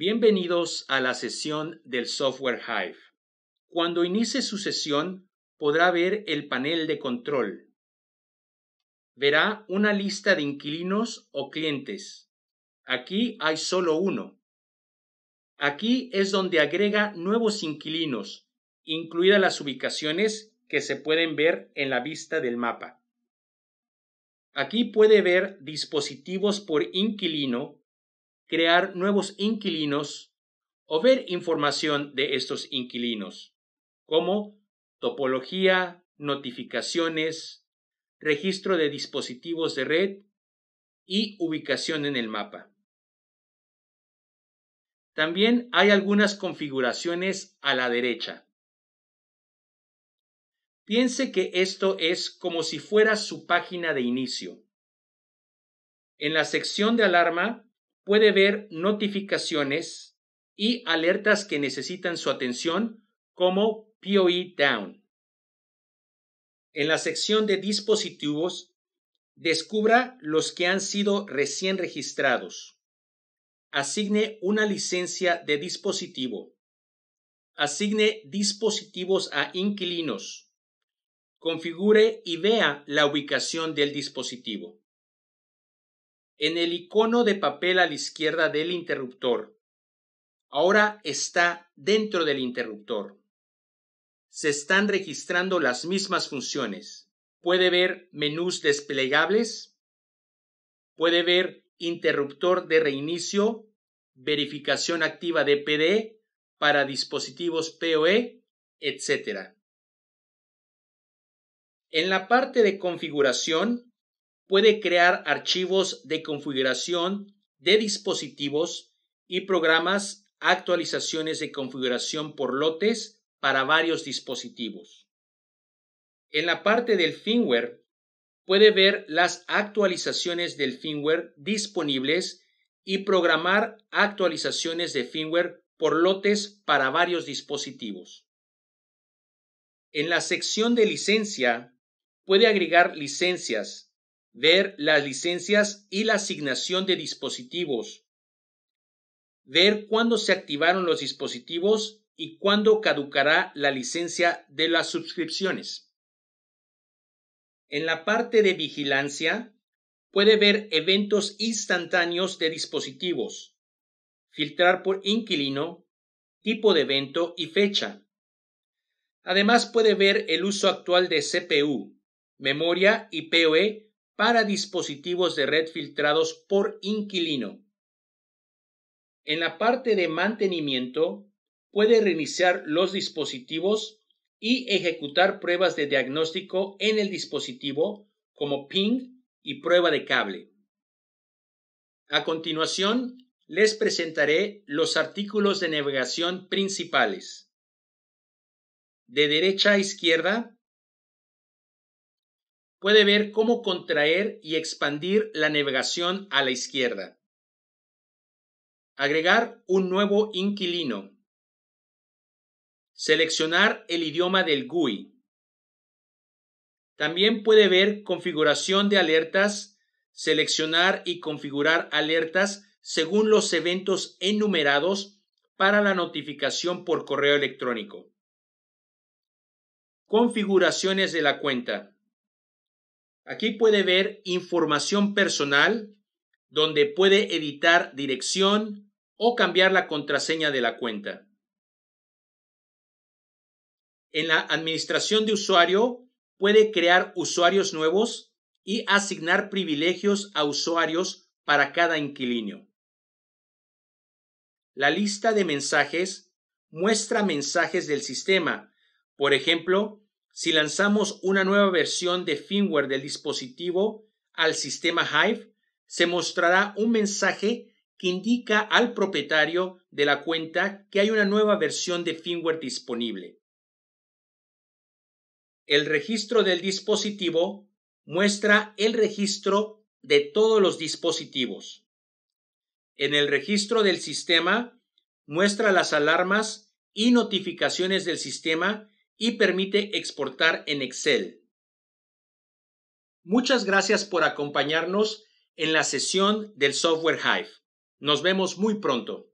Bienvenidos a la sesión del software Hive. Cuando inicie su sesión podrá ver el panel de control. Verá una lista de inquilinos o clientes. Aquí hay solo uno. Aquí es donde agrega nuevos inquilinos, incluidas las ubicaciones que se pueden ver en la vista del mapa. Aquí puede ver dispositivos por inquilino crear nuevos inquilinos o ver información de estos inquilinos, como topología, notificaciones, registro de dispositivos de red y ubicación en el mapa. También hay algunas configuraciones a la derecha. Piense que esto es como si fuera su página de inicio. En la sección de alarma puede ver notificaciones y alertas que necesitan su atención como PoE Down. En la sección de dispositivos, descubra los que han sido recién registrados. Asigne una licencia de dispositivo. Asigne dispositivos a inquilinos. Configure y vea la ubicación del dispositivo en el icono de papel a la izquierda del interruptor. Ahora está dentro del interruptor. Se están registrando las mismas funciones. Puede ver menús desplegables, puede ver interruptor de reinicio, verificación activa de PD para dispositivos PoE, etc. En la parte de configuración puede crear archivos de configuración de dispositivos y programas actualizaciones de configuración por lotes para varios dispositivos. En la parte del firmware puede ver las actualizaciones del firmware disponibles y programar actualizaciones de firmware por lotes para varios dispositivos. En la sección de licencia puede agregar licencias ver las licencias y la asignación de dispositivos, ver cuándo se activaron los dispositivos y cuándo caducará la licencia de las suscripciones. En la parte de vigilancia, puede ver eventos instantáneos de dispositivos, filtrar por inquilino, tipo de evento y fecha. Además puede ver el uso actual de CPU, memoria y PoE para dispositivos de red filtrados por inquilino. En la parte de mantenimiento, puede reiniciar los dispositivos y ejecutar pruebas de diagnóstico en el dispositivo como ping y prueba de cable. A continuación, les presentaré los artículos de navegación principales. De derecha a izquierda puede ver cómo contraer y expandir la navegación a la izquierda. Agregar un nuevo inquilino. Seleccionar el idioma del GUI. También puede ver configuración de alertas, seleccionar y configurar alertas según los eventos enumerados para la notificación por correo electrónico. Configuraciones de la cuenta. Aquí puede ver información personal, donde puede editar dirección o cambiar la contraseña de la cuenta. En la administración de usuario, puede crear usuarios nuevos y asignar privilegios a usuarios para cada inquilino. La lista de mensajes muestra mensajes del sistema, por ejemplo, si lanzamos una nueva versión de firmware del dispositivo al sistema Hive, se mostrará un mensaje que indica al propietario de la cuenta que hay una nueva versión de firmware disponible. El registro del dispositivo muestra el registro de todos los dispositivos. En el registro del sistema muestra las alarmas y notificaciones del sistema y permite exportar en Excel. Muchas gracias por acompañarnos en la sesión del software Hive. Nos vemos muy pronto.